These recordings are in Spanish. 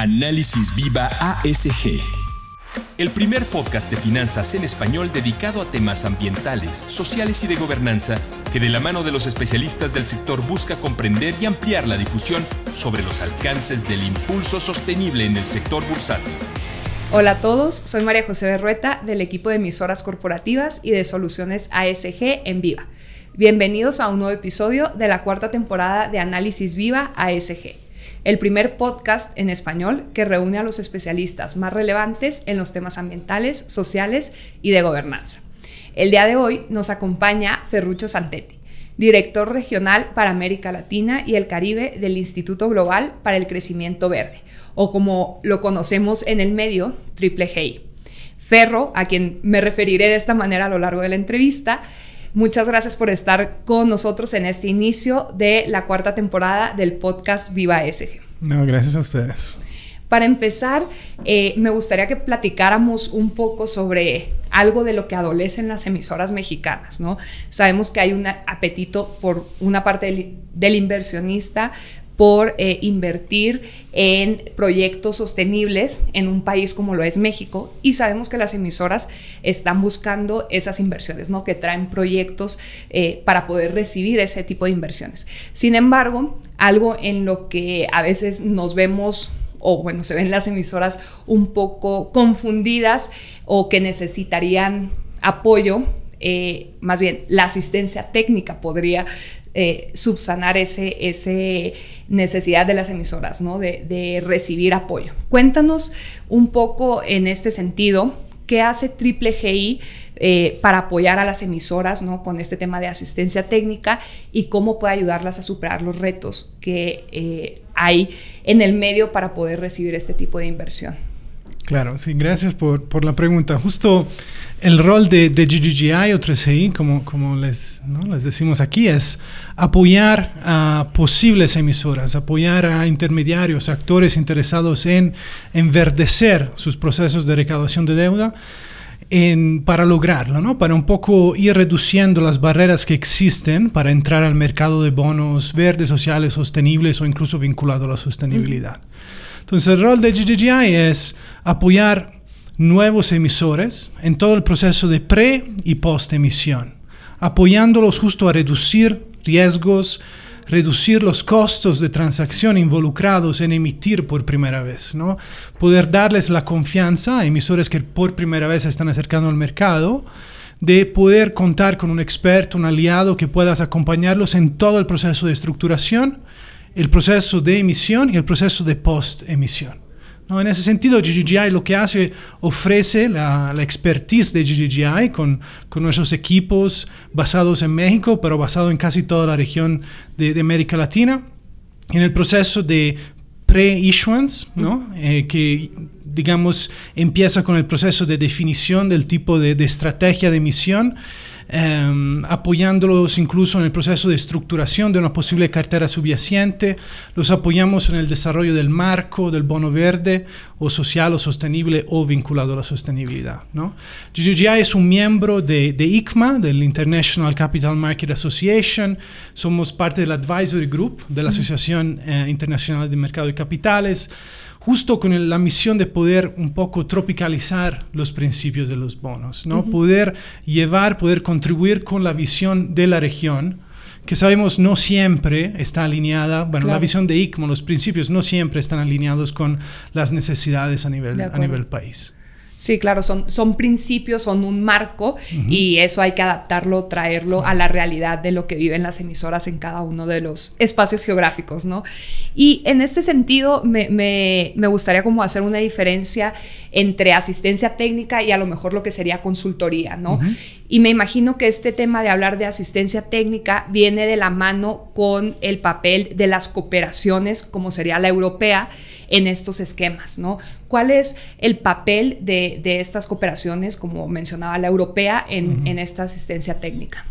Análisis Viva ASG. El primer podcast de finanzas en español dedicado a temas ambientales, sociales y de gobernanza que de la mano de los especialistas del sector busca comprender y ampliar la difusión sobre los alcances del impulso sostenible en el sector bursátil. Hola a todos, soy María José Berrueta del equipo de emisoras corporativas y de soluciones ASG en Viva. Bienvenidos a un nuevo episodio de la cuarta temporada de Análisis Viva ASG el primer podcast en español que reúne a los especialistas más relevantes en los temas ambientales, sociales y de gobernanza. El día de hoy nos acompaña Ferrucho Santetti, director regional para América Latina y el Caribe del Instituto Global para el Crecimiento Verde, o como lo conocemos en el medio, Triple G. Ferro, a quien me referiré de esta manera a lo largo de la entrevista, Muchas gracias por estar con nosotros en este inicio de la cuarta temporada del podcast Viva SG. No, gracias a ustedes. Para empezar, eh, me gustaría que platicáramos un poco sobre algo de lo que adolecen las emisoras mexicanas, ¿no? Sabemos que hay un apetito por una parte del inversionista, por eh, invertir en proyectos sostenibles en un país como lo es México y sabemos que las emisoras están buscando esas inversiones, ¿no? que traen proyectos eh, para poder recibir ese tipo de inversiones. Sin embargo, algo en lo que a veces nos vemos o bueno, se ven las emisoras un poco confundidas o que necesitarían apoyo eh, más bien la asistencia técnica podría eh, subsanar esa necesidad de las emisoras, De, recibir apoyo. Cuéntanos un poco en este sentido, ¿qué hace Triple GI eh, para apoyar a las emisoras ¿no? con este tema de asistencia técnica y cómo puede ayudarlas a superar los retos que eh, hay en el medio para poder recibir este tipo de inversión? Claro, sí, gracias por, por la pregunta. Justo el rol de, de GGGI o 3 como, como les, ¿no? les decimos aquí, es apoyar a posibles emisoras, apoyar a intermediarios, actores interesados en enverdecer sus procesos de recaudación de deuda. En, para lograrlo, ¿no? Para un poco ir reduciendo las barreras que existen para entrar al mercado de bonos verdes, sociales, sostenibles o incluso vinculado a la sostenibilidad. Entonces el rol de GGGI es apoyar nuevos emisores en todo el proceso de pre y post emisión, apoyándolos justo a reducir riesgos, reducir los costos de transacción involucrados en emitir por primera vez, ¿no? Poder darles la confianza a emisores que por primera vez se están acercando al mercado de poder contar con un experto, un aliado que puedas acompañarlos en todo el proceso de estructuración el proceso de emisión y el proceso de post-emisión. ¿No? En ese sentido, GGGI lo que hace, ofrece la, la expertise de GGGI con, con, nuestros equipos basados en México, pero basado en casi toda la región de, de América Latina, en el proceso de pre-issuance, ¿no? Eh, que digamos empieza con el proceso de definición del tipo de, de estrategia de emisión Em, apoyándolos incluso en el proceso de estructuración de una posible cartera subyacente, los apoyamos en el desarrollo del marco del bono verde o social o sostenible o vinculado a la sostenibilidad. ¿no? GGGI es un miembro de, de ICMA, del International Capital Market Association, somos parte del Advisory Group de la Asociación eh, Internacional de Mercado de Capitales, justo con la misión de poder un poco tropicalizar los principios de los bonos, ¿no? Poder llevar, poder contribuir con la visión de la región que sabemos no siempre está alineada, bueno, la visión de ICMO, los principios no siempre están alineados con las necesidades a nivel, a nivel país. Sí, claro, son, son principios, son un marco y eso hay que adaptarlo, traerlo a la realidad de lo que viven las emisoras en cada uno de los espacios geográficos, ¿no? Y en este sentido me, me, gustaría como hacer una diferencia entre asistencia técnica y a lo mejor lo que sería consultoría, ¿no? Y me imagino que este tema de hablar de asistencia técnica viene de la mano con el papel de las cooperaciones, como sería la europea, en estos esquemas, ¿no? ¿Cuál es el papel de, estas cooperaciones, como mencionaba la europea, en, esta asistencia técnica?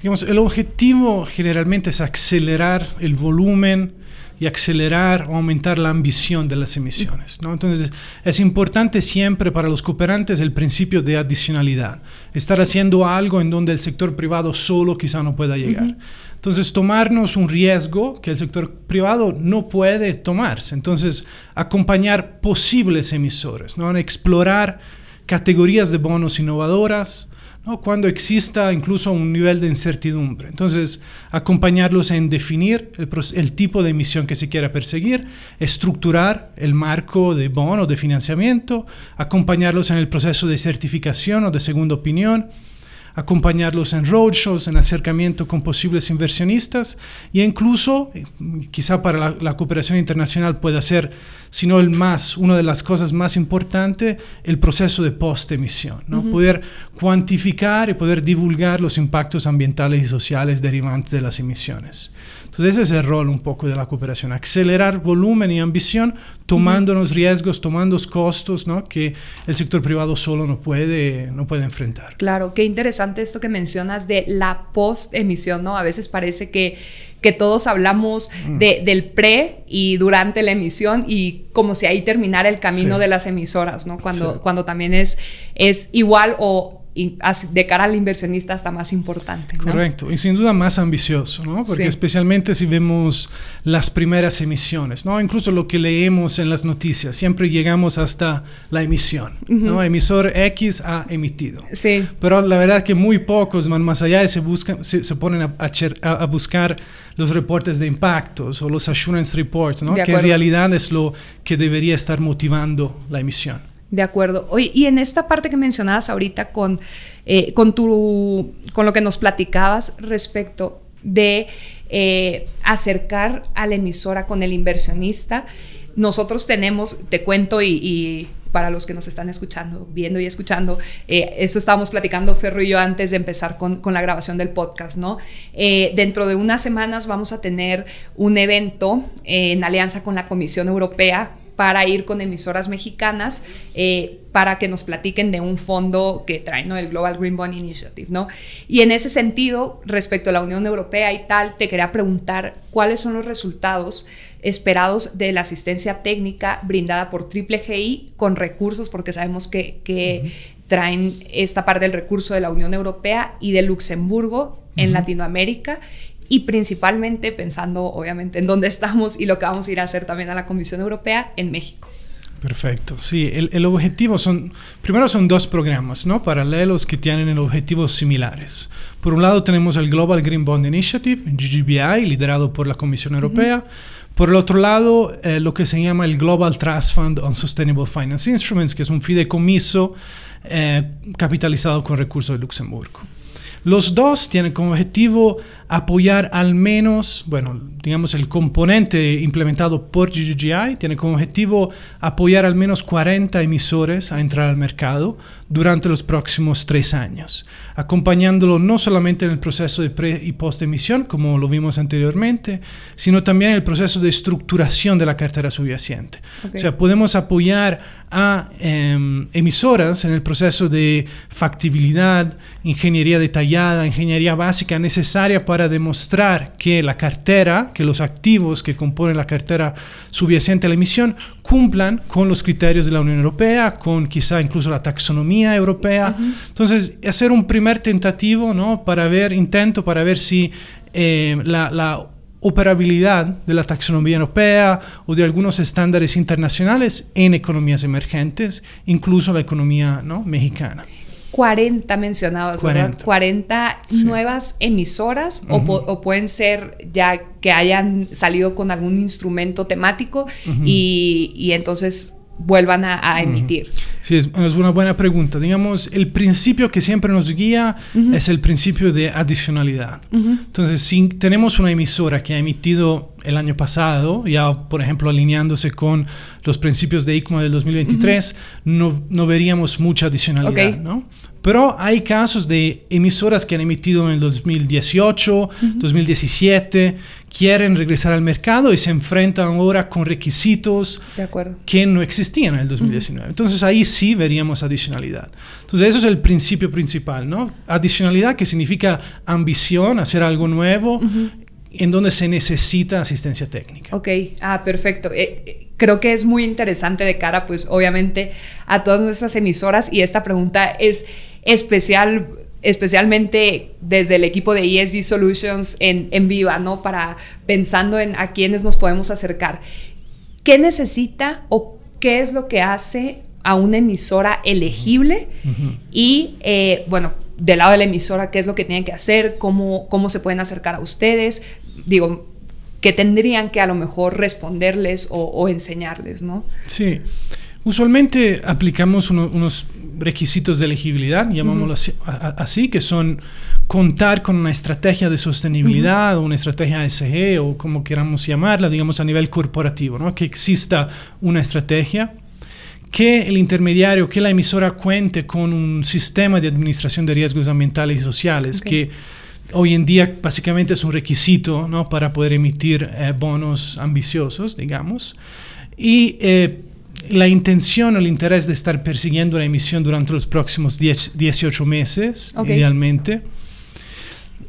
Digamos, el objetivo generalmente es acelerar el volumen, y acelerar o aumentar la ambición de las emisiones. ¿no? Entonces, es importante siempre para los cooperantes el principio de adicionalidad, estar haciendo algo en donde el sector privado solo quizá no pueda llegar. Entonces, tomarnos un riesgo que el sector privado no puede tomarse. Entonces, acompañar posibles emisores, ¿no? explorar categorías de bonos innovadoras, ¿no? cuando exista incluso un nivel de incertidumbre. Entonces, acompañarlos en definir el, el, tipo de misión que se quiera perseguir, estructurar el marco de bono de financiamiento, acompañarlos en el proceso de certificación o de segunda opinión, acompañarlos en roadshows, en acercamiento con posibles inversionistas e incluso, eh, quizá para la, cooperación internacional pueda ser, si no el más, una de las cosas más importantes, el proceso de post-emisión, ¿no? poder cuantificar y poder divulgar los impactos ambientales y sociales derivantes de las emisiones. Entonces ese es el rol un poco de la cooperación, acelerar volumen y ambición tomándonos riesgos, tomando costos ¿no? que el sector privado solo no puede, no puede enfrentar. Claro, qué interesante esto que mencionas de la post-emisión, ¿no? A veces parece que, que todos hablamos mm. del pre y durante la emisión y como si ahí terminara el camino de las emisoras, ¿no? Cuando, cuando también es, es igual o de cara al inversionista hasta más importante. Correcto, y sin duda más ambicioso, ¿no? porque especialmente si vemos las primeras emisiones, ¿no? incluso lo que leemos en las noticias, siempre llegamos hasta la emisión, ¿no? emisor X ha emitido. Sí. Pero la verdad que muy pocos van más allá y se, buscan, se, ponen a, buscar los reportes de impactos o los assurance reports, ¿no? que en realidad es lo que debería estar motivando la emisión. De acuerdo. hoy y en esta parte que mencionabas ahorita con, eh, con, tu, con lo que nos platicabas respecto de eh, acercar a la emisora con el inversionista, nosotros tenemos, te cuento y, para los que nos están escuchando, viendo y escuchando, eh, eso estábamos platicando Ferro y yo antes de empezar con, la grabación del podcast, ¿no? dentro de unas semanas vamos a tener un evento en alianza con la Comisión Europea para ir con emisoras mexicanas eh, para que nos platiquen de un fondo que trae el Global Green Bond Initiative. ¿no? Y en ese sentido, respecto a la Unión Europea y tal, te quería preguntar cuáles son los resultados esperados de la asistencia técnica brindada por Triple GI con recursos, porque sabemos que, traen esta parte del recurso de la Unión Europea y de Luxemburgo en Latinoamérica y principalmente pensando obviamente en dónde estamos y lo que vamos a ir a hacer también a la Comisión Europea en México. Perfecto, sí, el, el objetivo son, primero son dos programas, ¿no? Paralelos que tienen objetivos similares. Por un lado tenemos el Global Green Bond Initiative, GGBI, liderado por la Comisión Europea. Por el otro lado, eh, lo que se llama el Global Trust Fund on Sustainable Finance Instruments, que es un fideicomiso eh, capitalizado con recursos de Luxemburgo. Los dos tienen como objetivo apoyar al menos, bueno, digamos el componente implementado por GGGI tiene como objetivo apoyar al menos 40 emisores a entrar al mercado durante los próximos tres años, acompañándolo no solamente en el proceso de pre y post emisión, como lo vimos anteriormente, sino también en el proceso de estructuración de la cartera subyacente. O sea, podemos apoyar a em, emisoras en el proceso de factibilidad, ingeniería detallada, ingeniería básica necesaria para a demostrar que la cartera, que los activos que componen la cartera subyacente a la emisión cumplan con los criterios de la Unión Europea, con quizá incluso la taxonomía europea. Entonces, hacer un primer tentativo, ¿no? Para ver, intento para ver si eh, la, la operabilidad de la taxonomía europea o de algunos estándares internacionales en economías emergentes, incluso la economía ¿no? mexicana. 40 mencionadas 40, nuevas emisoras o, pueden ser ya que hayan salido con algún instrumento temático y, y entonces vuelvan a, emitir? Sí, es, una buena pregunta. Digamos, el principio que siempre nos guía es el principio de adicionalidad. Entonces, si tenemos una emisora que ha emitido el año pasado, ya por ejemplo alineándose con los principios de ICMA del 2023, no, veríamos mucha adicionalidad, ¿no? Pero hay casos de emisoras que han emitido en el 2018, 2017, quieren regresar al mercado y se enfrentan ahora con requisitos que no existían en el 2019. Entonces ahí sí veríamos adicionalidad. Entonces eso es el principio principal, ¿no? Adicionalidad que significa ambición, hacer algo nuevo, en donde se necesita asistencia técnica. Ok, ah, perfecto. Eh, eh, creo que es muy interesante de cara, pues obviamente, a todas nuestras emisoras y esta pregunta es especial especialmente desde el equipo de ESG Solutions en, en Viva, ¿no? Para pensando en a quiénes nos podemos acercar. ¿Qué necesita o qué es lo que hace a una emisora elegible? Y eh, bueno, del lado de la emisora, qué es lo que tienen que hacer, cómo, cómo se pueden acercar a ustedes. Digo, que tendrían que a lo mejor responderles o, enseñarles, ¿no? Sí. Usualmente aplicamos unos requisitos de elegibilidad, llamámoslo así, que son contar con una estrategia de sostenibilidad o una estrategia ASG o como queramos llamarla, digamos a nivel corporativo, ¿no? que exista una estrategia, que el intermediario, que la emisora cuente con un sistema de administración de riesgos ambientales y sociales que hoy en día básicamente es un requisito para poder emitir eh, bonos ambiciosos, digamos. Y eh, la intención o el interés de estar persiguiendo la emisión durante los próximos 18 meses, idealmente.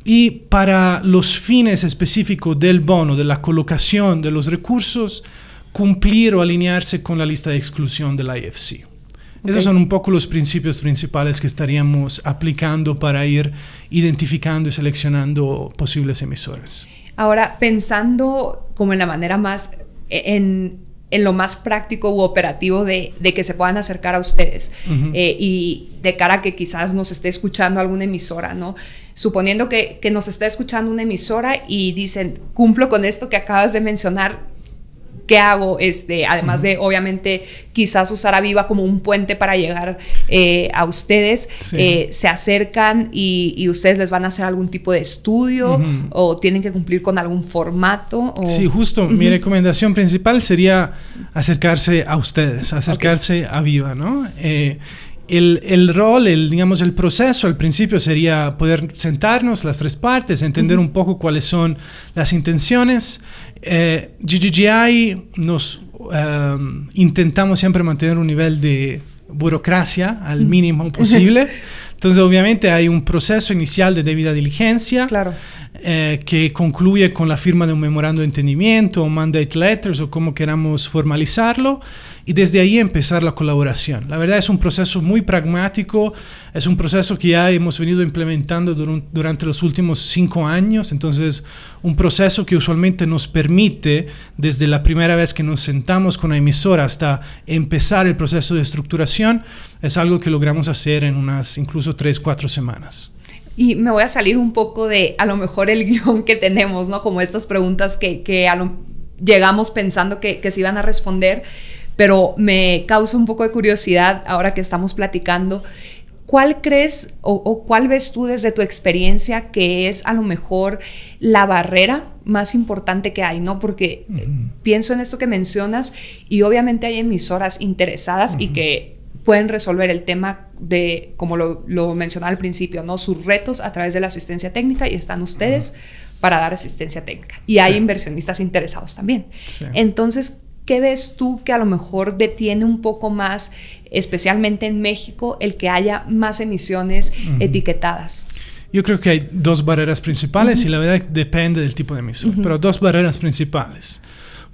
Y para los fines específicos del bono, de la colocación de los recursos, cumplir o alinearse con la lista de exclusión de la IFC. Esos son un poco los principios principales que estaríamos aplicando para ir identificando y seleccionando posibles emisoras. Ahora, pensando como en la manera más, e, en, lo más práctico u operativo de, que se puedan acercar a ustedes eh, y de cara a que quizás nos esté escuchando alguna emisora, ¿no? Suponiendo que, que nos está escuchando una emisora y dicen, cumplo con esto que acabas de mencionar, qué hago, este, además de obviamente quizás usar a Viva como un puente para llegar eh, a ustedes, eh, se acercan y, ustedes les van a hacer algún tipo de estudio o tienen que cumplir con algún formato. O... Sí, justo, mi recomendación principal sería acercarse a ustedes, acercarse a Viva, ¿no? Eh, el, rol, el, digamos, el proceso al principio sería poder sentarnos las tres partes, entender un poco cuáles son las intenciones, eh, GGGI nos em, intentamos siempre mantener un nivel de burocracia al mínimo posible. Entonces, obviamente, hay un proceso inicial de debida diligencia. Claro. Eh, que concluye con la firma de un memorando de entendimiento o mandate letters o como queramos formalizarlo y desde ahí empezar la colaboración. La verdad es un proceso muy pragmático, es un proceso que ya hemos venido implementando durante los últimos cinco años, entonces un proceso que usualmente nos permite desde la primera vez que nos sentamos con la emisora hasta empezar el proceso de estructuración, es algo que logramos hacer en unas incluso tres, cuatro semanas y me voy a salir un poco de a lo mejor el guión que tenemos, ¿no? Como estas preguntas que, que llegamos pensando que, se iban a responder, pero me causa un poco de curiosidad ahora que estamos platicando. ¿Cuál crees o, cuál ves tú desde tu experiencia que es a lo mejor la barrera más importante que hay, no? Porque eh, pienso en esto que mencionas y obviamente hay emisoras interesadas y que pueden resolver el tema de, como lo, lo mencionaba al principio, ¿no? sus retos a través de la asistencia técnica y están ustedes para dar asistencia técnica. Y hay inversionistas interesados también. Entonces, ¿qué ves tú que a lo mejor detiene un poco más, especialmente en México, el que haya más emisiones etiquetadas? Yo creo que hay dos barreras principales y la verdad depende del tipo de emisión, pero dos barreras principales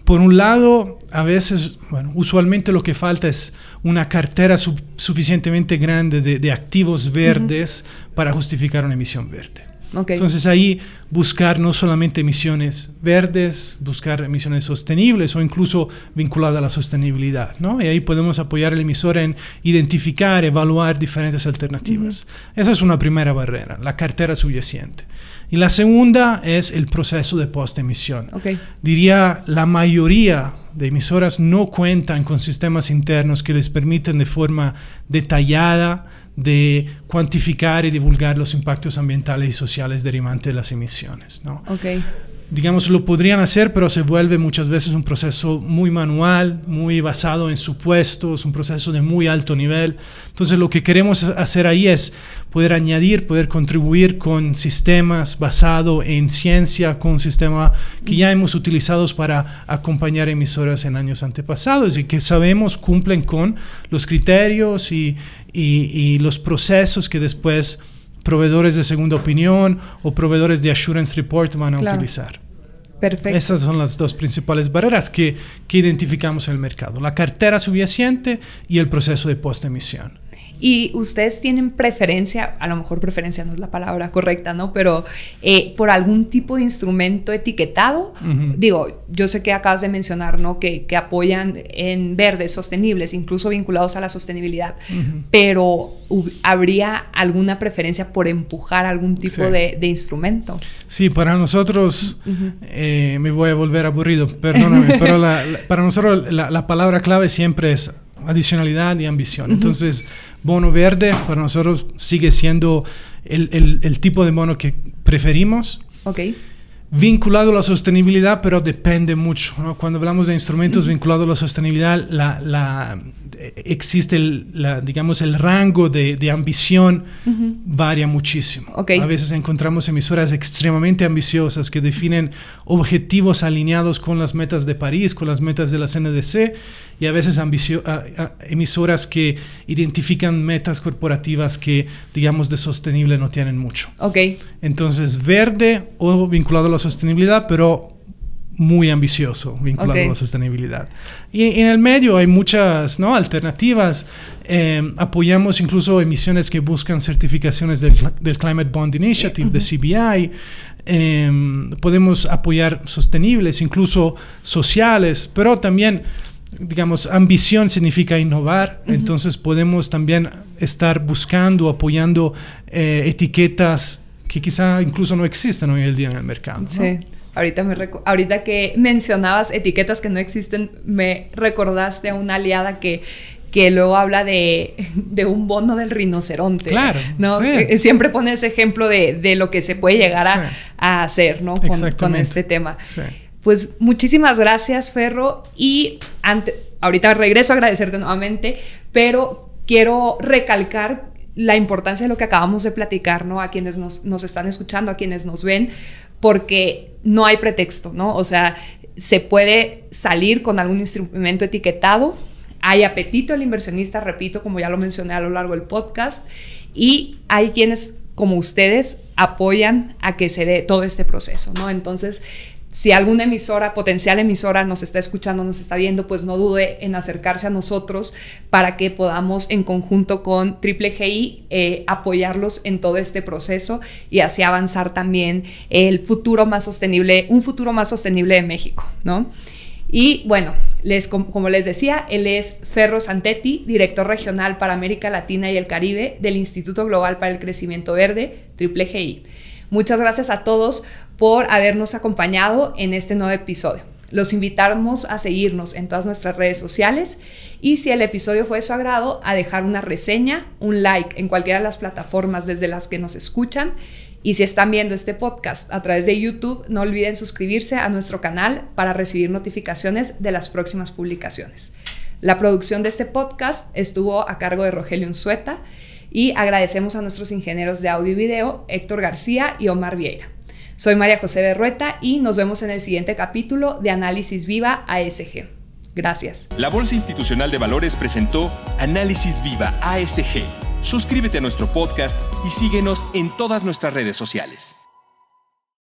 por un lado, a veces, bueno, usualmente lo que falta es una cartera suficientemente grande de, activos verdes para justificar una emisión verde. Entonces ahí buscar no solamente emisiones verdes, buscar emisiones sostenibles o incluso vinculadas a la sostenibilidad, ¿no? Y ahí podemos apoyar al emisor en identificar, evaluar diferentes alternativas. Esa es una primera barrera, la cartera subyacente. Y la segunda es el proceso de post-emisión. Diría la mayoría de emisoras no cuentan con sistemas internos que les permiten de forma detallada de cuantificar y divulgar los impactos ambientales y sociales derivantes de las emisiones. ¿no? digamos, lo podrían hacer, pero se vuelve muchas veces un proceso muy manual, muy basado en supuestos, un proceso de muy alto nivel. Entonces lo que queremos hacer ahí es poder añadir, poder contribuir con sistemas basados en ciencia, con sistemas que ya hemos utilizado para acompañar emisoras en años antepasados y que sabemos cumplen con los criterios y, y los procesos que después proveedores de segunda opinión o proveedores de assurance report van a utilizar. Perfecto. Esas son las dos principales barreras que, que identificamos en el mercado, la cartera subyacente y el proceso de postemisión y ustedes tienen preferencia, a lo mejor preferencia no es la palabra correcta, ¿no? Pero eh, por algún tipo de instrumento etiquetado, digo, yo sé que acabas de mencionar, ¿no? Que, apoyan en verdes, sostenibles, incluso vinculados a la sostenibilidad, pero ¿habría alguna preferencia por empujar algún tipo de, instrumento? Sí, para nosotros, eh, me voy a volver aburrido, perdóname, pero para nosotros la palabra clave siempre es adicionalidad y ambición. Entonces, bono verde para nosotros sigue siendo el, el, tipo de bono que preferimos. ok vinculado a la sostenibilidad, pero depende mucho. Cuando hablamos de instrumentos vinculados a la sostenibilidad, la, la, existe el, digamos, el rango de, de ambición varía muchísimo. ok A veces encontramos emisoras extremadamente ambiciosas que definen objetivos alineados con las metas de París, con las metas de la CNDC, y a veces emisoras que identifican metas corporativas que, digamos, de sostenible no tienen mucho. Ok. Entonces, verde o vinculado a la sostenibilidad, pero muy ambicioso vinculado a la sostenibilidad. Y en el medio hay muchas ¿no? alternativas. Em, apoyamos incluso emisiones que buscan certificaciones del, del Climate Bond Initiative, de CBI. Em, podemos apoyar sostenibles, incluso sociales, pero también digamos, ambición significa innovar, entonces podemos también estar buscando, apoyando eh, etiquetas que quizá incluso no existen hoy en el día en el mercado. Sí. Ahorita, me ahorita que mencionabas etiquetas que no existen, me recordaste a una aliada que que luego habla de, un bono del rinoceronte. Claro. ¿no? Eh, eh, siempre pone ese ejemplo de, de, lo que se puede llegar a, hacer ¿no? con, con este tema. Sí. Pues muchísimas gracias, Ferro. Y ahorita regreso a agradecerte nuevamente, pero quiero recalcar la importancia de lo que acabamos de platicar, ¿no? A quienes nos, están escuchando, a quienes nos ven, porque no hay pretexto, ¿no? O sea, se puede salir con algún instrumento etiquetado, hay apetito el inversionista, repito, como ya lo mencioné a lo largo del podcast, y hay quienes como ustedes apoyan a que se dé todo este proceso, ¿no? Entonces, si alguna emisora, potencial emisora, nos está escuchando, nos está viendo, pues no dude en acercarse a nosotros para que podamos en conjunto con Triple GI eh, apoyarlos en todo este proceso y así avanzar también el futuro más sostenible, un futuro más sostenible de México, ¿no? Y bueno, como les decía, él es Ferro Santetti, director regional para América Latina y el Caribe del Instituto Global para el Crecimiento Verde, Triple GI. Muchas gracias a todos por habernos acompañado en este nuevo episodio. Los invitamos a seguirnos en todas nuestras redes sociales y si el episodio fue de su agrado, a dejar una reseña, un like en cualquiera de las plataformas desde las que nos escuchan. Y si están viendo este podcast a través de YouTube, no olviden suscribirse a nuestro canal para recibir notificaciones de las próximas publicaciones. La producción de este podcast estuvo a cargo de Rogelio Unzueta y agradecemos a nuestros ingenieros de audio y video, Héctor García y Omar Vieira. Soy María José Berrueta y nos vemos en el siguiente capítulo de Análisis Viva ASG. Gracias. La Bolsa Institucional de Valores presentó Análisis Viva ASG. Suscríbete a nuestro podcast y síguenos en todas nuestras redes sociales.